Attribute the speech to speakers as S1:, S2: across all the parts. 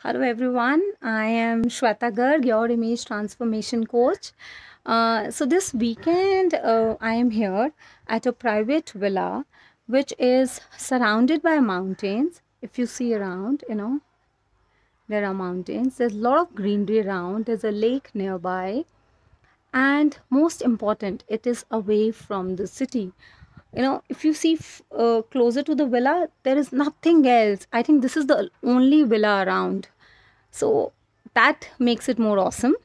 S1: Hello everyone, I am Shweta Garg, your image transformation coach. Uh, so this weekend uh, I am here at a private villa which is surrounded by mountains. If you see around, you know, there are mountains. There's a lot of greenery around. There's a lake nearby. And most important, it is away from the city you know if you see uh, closer to the villa there is nothing else i think this is the only villa around so that makes it more awesome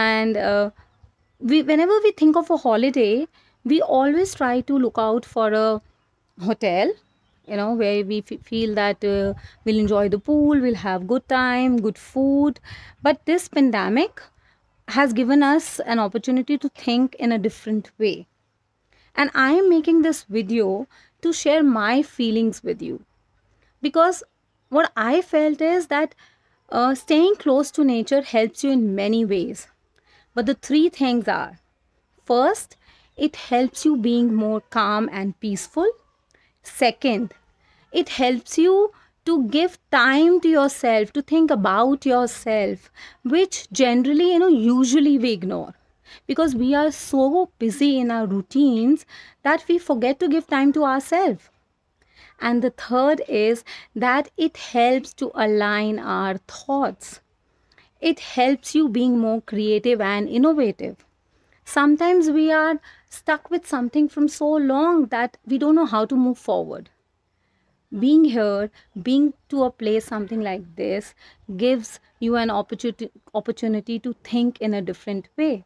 S1: and uh, we whenever we think of a holiday we always try to look out for a hotel you know where we feel that uh, we'll enjoy the pool we'll have good time good food but this pandemic has given us an opportunity to think in a different way and I am making this video to share my feelings with you because what I felt is that uh, staying close to nature helps you in many ways. But the three things are first, it helps you being more calm and peaceful. Second, it helps you to give time to yourself to think about yourself which generally you know usually we ignore because we are so busy in our routines that we forget to give time to ourselves. And the third is that it helps to align our thoughts. It helps you being more creative and innovative. Sometimes we are stuck with something from so long that we don't know how to move forward being here being to a place something like this gives you an opportunity opportunity to think in a different way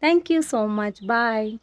S1: Thank you so much. Bye.